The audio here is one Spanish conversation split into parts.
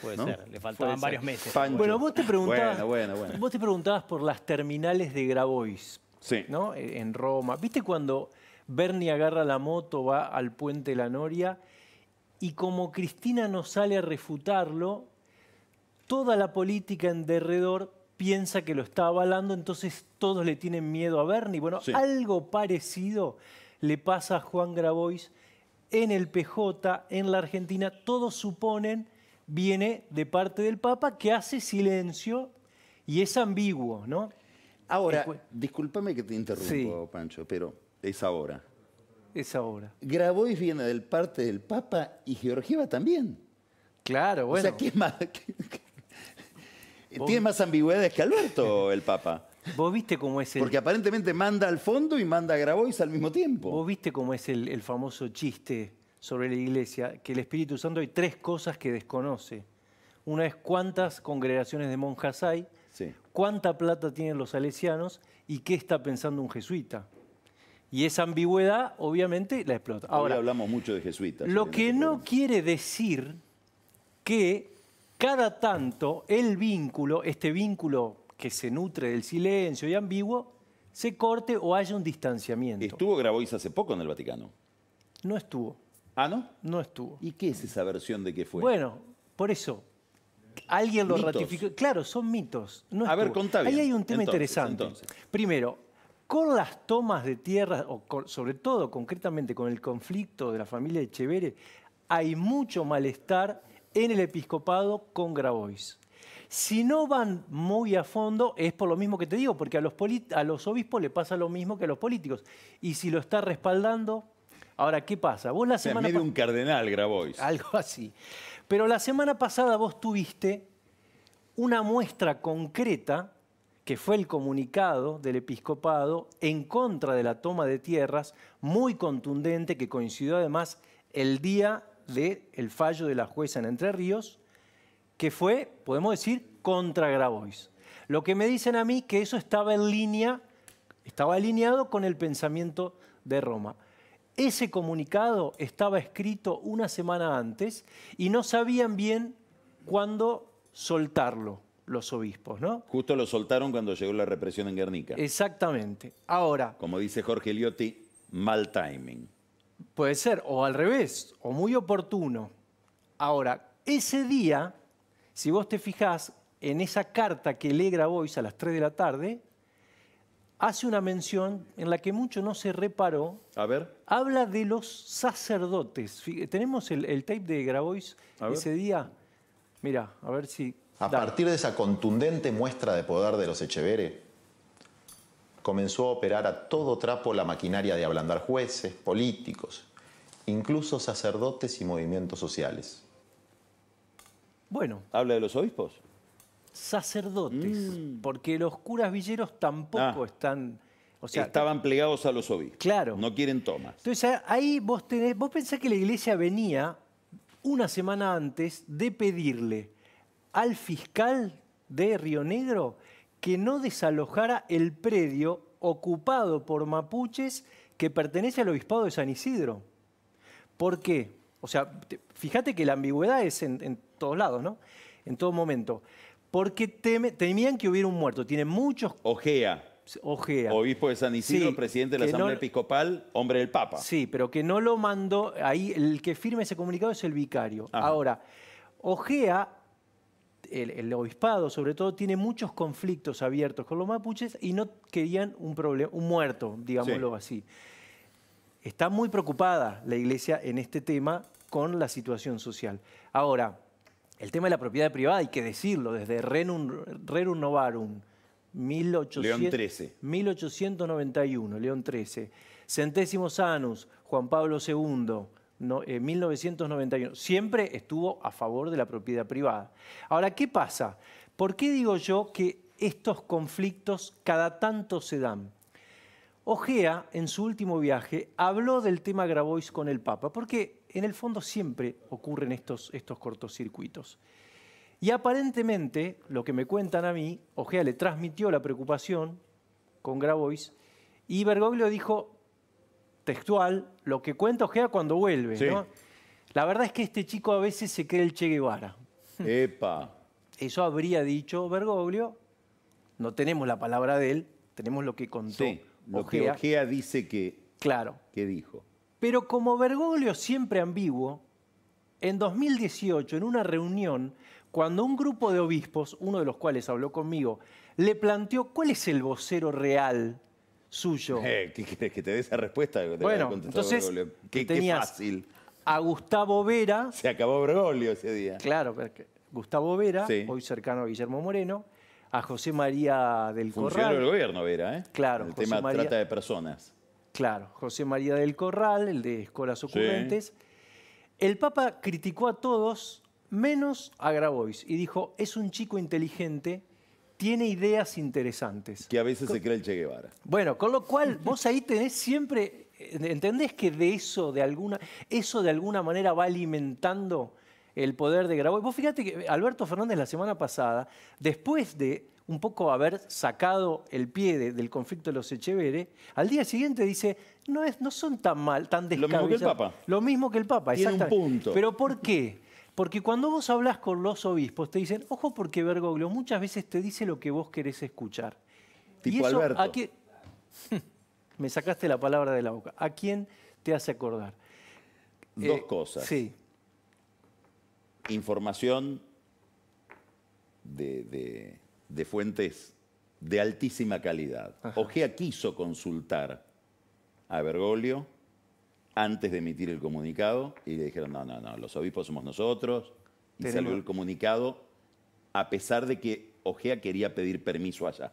Puede ser, le faltaban varios meses. Bueno, vos te preguntabas, vos te preguntabas por las terminales de Grabois, ¿no? E, en Roma. ¿Viste cuando Bernie agarra la moto, va al puente La Noria y como Cristina no sale a refutarlo, toda la política en derredor piensa que lo está avalando, entonces todos le tienen miedo a Bernie. Bueno, algo parecido le pasa a Juan Grabois en el PJ, en la Argentina, todos suponen viene de parte del Papa que hace silencio y es ambiguo, ¿no? Ahora, discúlpame que te interrumpo, Pancho, pero es ahora. Es ahora. Grabois viene del parte del Papa y Georgieva también. Claro, bueno. O sea, más? Tiene más ambigüedades que Alberto el Papa. Vos viste cómo es el... Porque aparentemente manda al fondo y manda a Grabois al mismo tiempo. Vos viste cómo es el, el famoso chiste sobre la iglesia que el Espíritu Santo hay tres cosas que desconoce. Una es cuántas congregaciones de monjas hay, cuánta plata tienen los salesianos y qué está pensando un jesuita. Y esa ambigüedad, obviamente, la explota. Ahora hablamos mucho de jesuitas. Lo que no quiere decir que cada tanto el vínculo, este vínculo que se nutre del silencio y ambiguo, se corte o haya un distanciamiento. ¿Estuvo Grabois hace poco en el Vaticano? No estuvo. ¿Ah, no? No estuvo. ¿Y qué es esa versión de que fue? Bueno, por eso. Alguien lo ratificó. Claro, son mitos. No a ver, contá Ahí hay un tema interesante. Primero, con las tomas de tierras, o sobre todo concretamente con el conflicto de la familia de hay mucho malestar en el episcopado con Grabois. Si no van muy a fondo, es por lo mismo que te digo, porque a los, a los obispos le pasa lo mismo que a los políticos. Y si lo está respaldando, Ahora, ¿qué pasa? Vos la semana... pasada un cardenal, Grabois. Algo así. Pero la semana pasada vos tuviste una muestra concreta, que fue el comunicado del episcopado en contra de la toma de tierras, muy contundente, que coincidió además el día del fallo de la jueza en Entre Ríos, que fue, podemos decir, contra Grabois. Lo que me dicen a mí que eso estaba en línea, estaba alineado con el pensamiento de Roma. Ese comunicado estaba escrito una semana antes y no sabían bien cuándo soltarlo los obispos, ¿no? Justo lo soltaron cuando llegó la represión en Guernica. Exactamente. Ahora... Como dice Jorge Eliotti, mal timing. Puede ser, o al revés, o muy oportuno. Ahora, ese día, si vos te fijás en esa carta que lee Grabois a las 3 de la tarde, hace una mención en la que mucho no se reparó. A ver. Habla de los sacerdotes. Tenemos el, tape de Grabois ese día. Mira, a ver si. A partir de esa contundente muestra de poder de los Echevere, comenzó a operar a todo trapo la maquinaria de ablandar jueces, políticos, incluso sacerdotes y movimientos sociales. Bueno. ¿Habla de los obispos? sacerdotes, mm. porque los curas villeros tampoco ah. están... O sea, Estaban eh, plegados a los obispos. Claro. No quieren tomas. Entonces ahí vos tenés, vos pensás que la iglesia venía una semana antes de pedirle al fiscal de Río Negro que no desalojara el predio ocupado por mapuches que pertenece al obispado de San Isidro. ¿Por qué? O sea, fíjate que la ambigüedad es en, en todos lados, ¿no? En todo momento porque temían que hubiera un muerto. Tiene muchos... Ojea. Ojea. Obispo de San Isidro, presidente de la Asamblea Episcopal, hombre del Papa. Sí, pero que no lo mandó, ahí el que firma ese comunicado es el vicario. Ahora, Ojea, el, obispado sobre todo, tiene muchos conflictos abiertos con los mapuches y no querían un, problema, un muerto, digámoslo así. Está muy preocupada la iglesia en este tema con la situación social. Ahora, el tema de la propiedad privada, hay que decirlo, desde Renum, Rerum Novarum, 1891, León 13. Centésimo Sanus, Juan Pablo II, no, 1991. Eh, Siempre estuvo a favor de la propiedad privada. Ahora, ¿qué pasa? ¿Por qué digo yo que estos conflictos cada tanto se dan? Ojea, en su último viaje, habló del tema Grabois con el Papa, ¿Por qué? en el fondo siempre ocurren estos, estos cortocircuitos. Y aparentemente, lo que me cuentan a mí, Ojea le transmitió la preocupación con Grabois y Bergoglio dijo textual lo que cuenta Ojea cuando vuelve. La verdad es que este chico a veces se cree el Che Guevara. Epa. Eso habría dicho Bergoglio. No tenemos la palabra de él, tenemos lo que contó. Sí, dice que, claro. que dijo. Pero como Bergoglio siempre ambiguo, en 2018, en una reunión, cuando un grupo de obispos, uno de los cuales habló conmigo, le planteó cuál es el vocero real suyo. Eh, que te dé esa respuesta? Te bueno, entonces, Qué, fácil. A Gustavo Vera. Se acabó Bergoglio ese día. Claro, Gustavo Vera, muy hoy cercano a Guillermo Moreno, a José María del Funcionario del gobierno, Vera, ¿eh? Claro. El tema trata de personas. Claro, José María del Corral, el de Escolas Ocurrentes. El Papa criticó a todos menos a Grabois y dijo, es un chico inteligente, tiene ideas interesantes. Que a veces se cree el Che Guevara. Bueno, con lo cual vos ahí tenés siempre, ¿entendés que de eso de alguna, eso de alguna manera va alimentando el poder de Grabois? Vos fíjate que Alberto Fernández la semana pasada, después de un poco haber sacado el pie del conflicto de los Echeveres, al día siguiente dice, no, es, no son tan mal, tan descabellados. Lo mismo que el Papa. Lo mismo que el Papa, Un punto. Pero ¿por qué? Porque cuando vos hablas con los obispos te dicen, ojo porque Bergoglio muchas veces te dice lo que vos querés escuchar. y eso, Alberto. ¿a Me sacaste la palabra de la boca. ¿A quién te hace acordar? Dos eh, cosas. Sí. Información de, de fuentes de altísima calidad. Ogea Ojea quiso consultar a Bergoglio antes de emitir el comunicado y le dijeron, no, no, no, los obispos somos nosotros. Y salió el comunicado a pesar de que Ojea quería pedir permiso allá,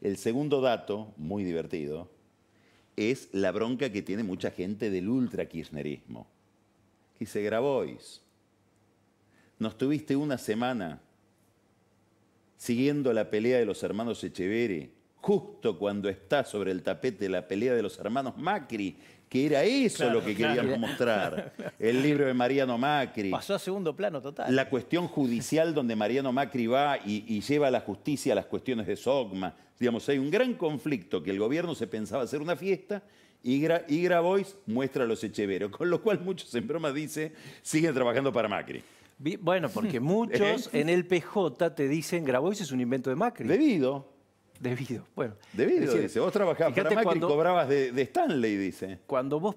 El segundo dato, muy divertido, es la bronca que tiene mucha gente del ultra-kirchnerismo. Dice Grabois, nos tuviste una semana siguiendo la pelea de los hermanos Echeverri, justo cuando está sobre el tapete la pelea de los hermanos Macri, que era eso lo que queríamos mostrar. El libro de Mariano Macri. Pasó a segundo plano total. La cuestión judicial donde Mariano Macri va y, lleva a la justicia a las cuestiones de Sogma. Digamos, hay un gran conflicto que el gobierno se pensaba hacer una fiesta y, Grabois muestra a los Echeveros, con lo cual muchos en broma dicen, siguen trabajando para Macri. Bueno, porque hmm. muchos en el PJ te dicen Grabois es un invento de Macri. Debido. Debido, bueno. Debido, dice. Vos trabajabas para Macri y cobrabas de, Stanley, dice. Cuando vos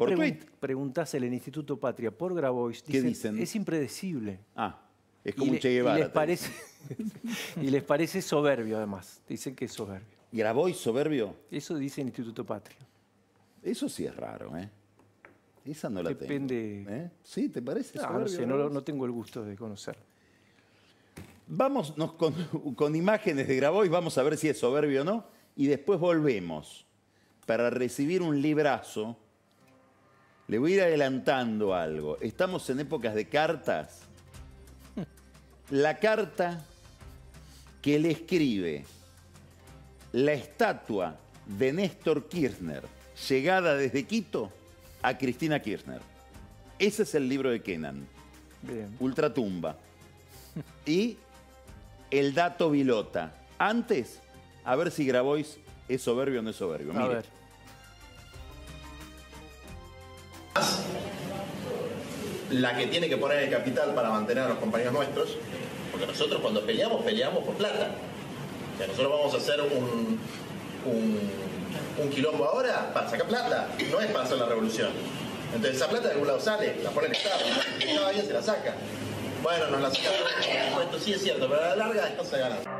preguntás en el Instituto Patria por Grabois, dicen, es impredecible. Ah, es como un Che Guevara. Y les, parece, y les parece soberbio, además. Dicen que es soberbio. ¿Grabois soberbio? Eso dice el Instituto Patria. Eso sí es raro, ¿eh? Esa no la Depende... tengo. ¿eh? ¿Sí? ¿Te parece? No, no, tengo el gusto de conocer. Vamos con, con imágenes de Grabois, vamos a ver si es soberbio o no, y después volvemos para recibir un librazo. Le voy a ir adelantando algo. Estamos en épocas de cartas. La carta que le escribe la estatua de Néstor Kirchner, llegada desde Quito, a Cristina Kirchner. Ese es el libro de Kenan. Ultra Ultratumba. Y el dato Vilota. Antes, a ver si Grabois es soberbio o no es soberbio. Mira. La que tiene que poner el capital para mantener a los compañeros nuestros, porque nosotros cuando peleamos, peleamos por plata. O sea, nosotros vamos a hacer un un quilombo ahora para sacar plata, no es para hacer la revolución. Entonces esa plata de algún lado sale, la pone el Estado, cada día se la saca. Bueno, nos la saca, esto sí es cierto, pero a la larga esto se gana.